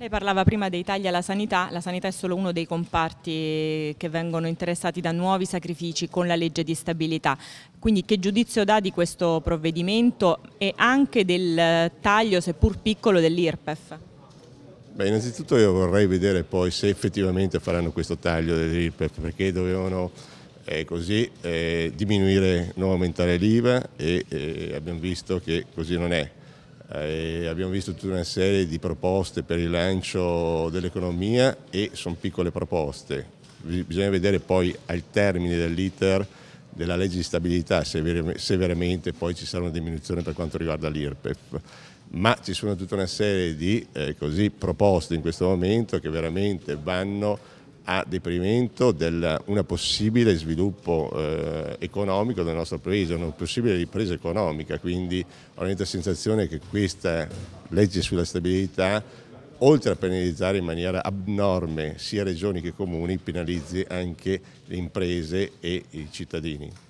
Lei parlava prima dei tagli alla sanità, la sanità è solo uno dei comparti che vengono interessati da nuovi sacrifici con la legge di stabilità, quindi che giudizio dà di questo provvedimento e anche del taglio, seppur piccolo, dell'IRPEF? Beh, innanzitutto io vorrei vedere poi se effettivamente faranno questo taglio dell'IRPEF perché dovevano eh, così eh, diminuire, non aumentare l'IVA e eh, abbiamo visto che così non è, eh, abbiamo visto tutta una serie di proposte per il lancio dell'economia e sono piccole proposte. Bisogna vedere poi al termine dell'iter della legge di stabilità se, ver- se veramente poi ci sarà una diminuzione per quanto riguarda l'IRPEF. Ma ci sono tutta una serie di eh, così, proposte in questo momento che veramente vanno a deprimento di un possibile sviluppo eh, economico del nostro paese, una possibile ripresa economica, quindi ho la sensazione che questa legge sulla stabilità oltre a penalizzare in maniera abnorme sia regioni che comuni, penalizzi anche le imprese e i cittadini.